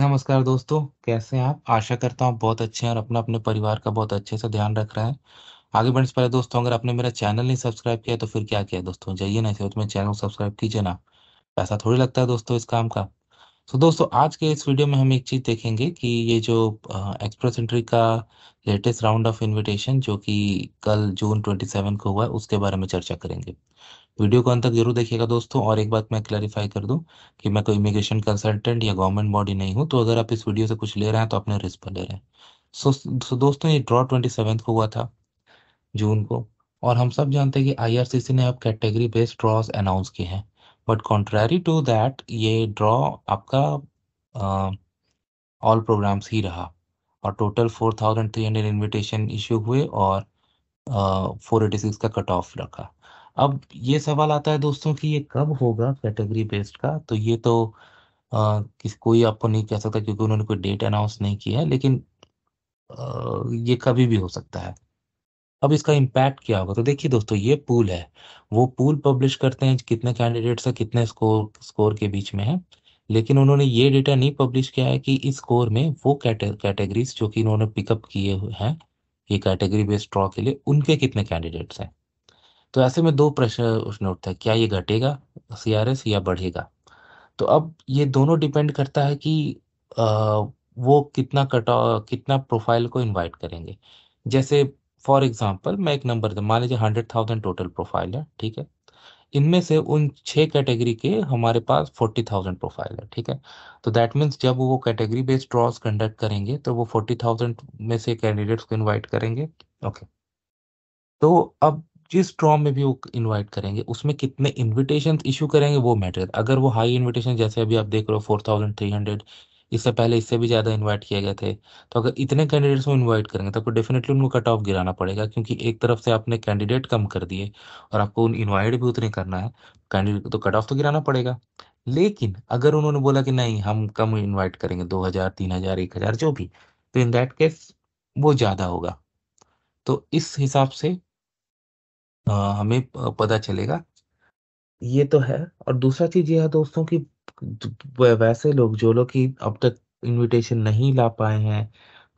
नमस्कार दोस्तों कैसे हैं आप आशा करता हूँ बहुत अच्छे हैं और अपना अपने परिवार का बहुत अच्छे से ध्यान रख रहे हैं आगे बढ़ने से पहले दोस्तों अगर आपने मेरा चैनल नहीं सब्सक्राइब किया तो फिर क्या किया दोस्तों जाइए ना इसे मेरे चैनल सब्सक्राइब कीजिए ना पैसा थोड़ी लगता है दोस्तों इस काम का तो दोस्तों आज के इस वीडियो में हम एक चीज़ देखेंगे कि ये जो एक्सप्रेस एंट्री का लेटेस्ट राउंड ऑफ इन्विटेशन जो कि कल जून ट्वेंटी को हुआ है उसके बारे में चर्चा करेंगे वीडियो को अंत तक जरूर देखिएगा दोस्तों और एक बात मैं क्लैरिफाई कर दूं कि मैं कोई इमिग्रेशन कंसल्टेंट या गवर्नमेंट बॉडी नहीं हूं तो अगर आप इस वीडियो से कुछ ले रहे हैं तो अपने रिस्क पर ले रहे हैं सो so, so दोस्तों ये ड्रॉ ट्वेंटी सेवन को हुआ था जून को और हम सब जानते हैं कि आईआरसीसी ने अब कैटेगरी बेस्ड ड्रॉज अनाउंस किए हैं बट कॉन्ट्रेरी टू दैट ये ड्रॉ आपका ऑल प्रोग्राम्स ही रहा और total four thousand three hundred invitation issue हुए और फोर एटी सिक्स का कट ऑफ रखा अब ये सवाल आता है दोस्तों कि ये कब होगा कैटेगरी बेस्ड का तो ये तो आ, किस कोई आपको नहीं कह सकता क्योंकि उन्होंने कोई डेट अनाउंस नहीं किया है लेकिन आ, ये कभी भी हो सकता है अब इसका इम्पैक्ट क्या होगा तो देखिए दोस्तों ये पूल है वो पूल पब्लिश करते हैं कितने कैंडिडेट्स है कितने स्कोर स्कोर के बीच में है लेकिन उन्होंने ये डेटा नहीं पब्लिश किया है कि इस स्कोर में वो कैटेगरीज जो कि इन्होंने पिकअप किए हुए हैं ये कैटेगरी बेस्ड ड्रॉ के लिए उनके कितने कैंडिडेट्स हैं तो ऐसे में दो प्रश्न उसने उठता है क्या ये घटेगा सीआरएस या बढ़ेगा तो अब ये दोनों डिपेंड करता है कि आ, वो कितना कट कितना प्रोफाइल को इनवाइट करेंगे जैसे फॉर एग्जाम्पल मैं एक नंबर मान लीजिए हंड्रेड थाउजेंड टोटल प्रोफाइल है ठीक है इनमें से उन छह कैटेगरी के हमारे पास फोर्टी थाउजेंड प्रोफाइल है ठीक है तो दैट मीन्स जब वो कैटेगरी बेस्ड ड्रॉज कंडक्ट करेंगे तो वो फोर्टी थाउजेंड में से कैंडिडेट्स को इनवाइट करेंगे ओके okay. तो अब जिस ड्रॉ में भी वो इनवाइट करेंगे उसमें कितने इन्विटेशन इशू करेंगे वो मैटर अगर वो हाई इन्विटेशन जैसे अभी आप देख रहे हो फोर थाउजेंड थ्री हंड्रेड इससे पहले इससे भी ज़्यादा इनवाइट किए गए थे तो अगर इतने कैंडिडेट्स को इनवाइट करेंगे तो आपको डेफिनेटली उनको कट ऑफ गिराना पड़ेगा क्योंकि एक तरफ से आपने कैंडिडेट कम कर दिए और आपको उन इन्वाइट भी उतने करना है कैंडिडेट को तो कट ऑफ तो गिराना पड़ेगा लेकिन अगर उन्होंने बोला कि नहीं हम कम इन्वाइट करेंगे दो हज़ार तीन हज़ार एक हज़ार जो भी तो इन दैट केस वो ज़्यादा होगा तो इस हिसाब से हमें पता चलेगा ये तो है और दूसरा चीज ये है दोस्तों कि वैसे लोग जो लोग कि अब तक इनविटेशन नहीं ला पाए हैं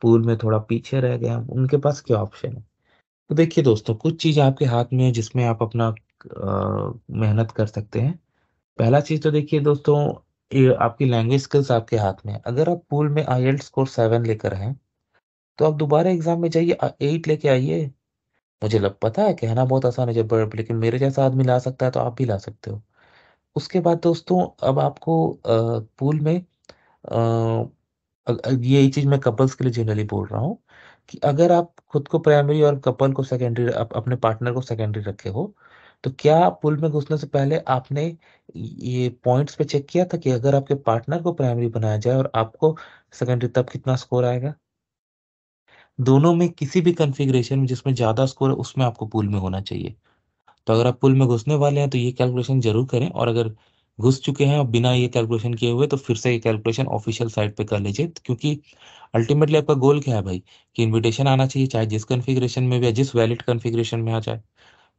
पूल में थोड़ा पीछे रह गए हैं उनके पास क्या ऑप्शन है तो देखिए दोस्तों कुछ चीज आपके हाथ में है जिसमें आप अपना मेहनत कर सकते हैं पहला चीज तो देखिए दोस्तों आपकी लैंग्वेज स्किल्स आपके हाथ में है अगर आप पूल में आई स्कोर सेवन लेकर हैं तो आप दोबारा एग्जाम में जाइए एट लेके आइए मुझे लग पता है कहना बहुत आसान है जब लेकिन मेरे जैसा आदमी ला सकता है तो आप भी ला सकते हो उसके बाद दोस्तों अब आपको अ, पूल में यही चीज मैं कपल्स के लिए जनरली बोल रहा हूँ कि अगर आप खुद को प्राइमरी और कपल को सेकेंडरी आप अपने पार्टनर को सेकेंडरी रखे हो तो क्या पूल में घुसने से पहले आपने ये पॉइंट्स पे चेक किया था कि अगर आपके पार्टनर को प्राइमरी बनाया जाए और आपको सेकेंडरी तब कितना स्कोर आएगा दोनों में किसी भी कंफिग्रेशन में जिसमें ज़्यादा स्कोर है उसमें आपको पुल में होना चाहिए तो अगर आप पुल में घुसने वाले हैं तो ये कैलकुलेशन जरूर करें और अगर घुस चुके हैं बिना ये कैलकुलेशन किए हुए तो फिर से ये कैलकुलेशन ऑफिशियल साइट पे कर लीजिए क्योंकि अल्टीमेटली आपका गोल क्या है भाई कि इनविटेशन आना चाहिए चाहे जिस कन्फिग्रेशन में भी या जिस वैलिड कन्फिग्रेशन में आ जाए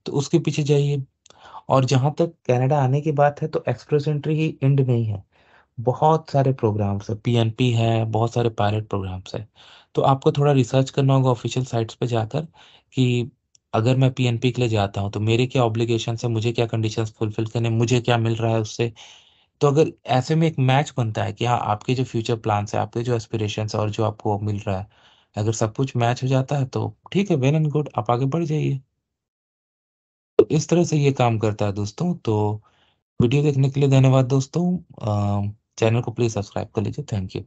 तो उसके पीछे जाइए और जहां तक कनाडा आने की बात है तो एक्सप्रेस एंट्री ही एंड नहीं है बहुत सारे प्रोग्राम्स है पी है बहुत सारे पायलट प्रोग्राम्स है तो आपको थोड़ा रिसर्च करना होगा ऑफिशियल साइट्स पे जाकर कि अगर मैं पी के लिए जाता हूँ तो मेरे क्या ऑब्लिगेशन है मुझे क्या कंडीशन फुलफिल करने मुझे क्या मिल रहा है उससे तो अगर ऐसे में एक मैच बनता है कि हाँ आपके जो फ्यूचर प्लान्स है आपके जो एस्पिरेशन है और जो आपको मिल रहा है अगर सब कुछ मैच हो जाता है तो ठीक है वेल एंड गुड आप आगे बढ़ जाइए तो इस तरह से ये काम करता है दोस्तों तो वीडियो देखने के लिए धन्यवाद दोस्तों आ, चैनल को प्लीज़ सब्सक्राइब कर लीजिए थैंक यू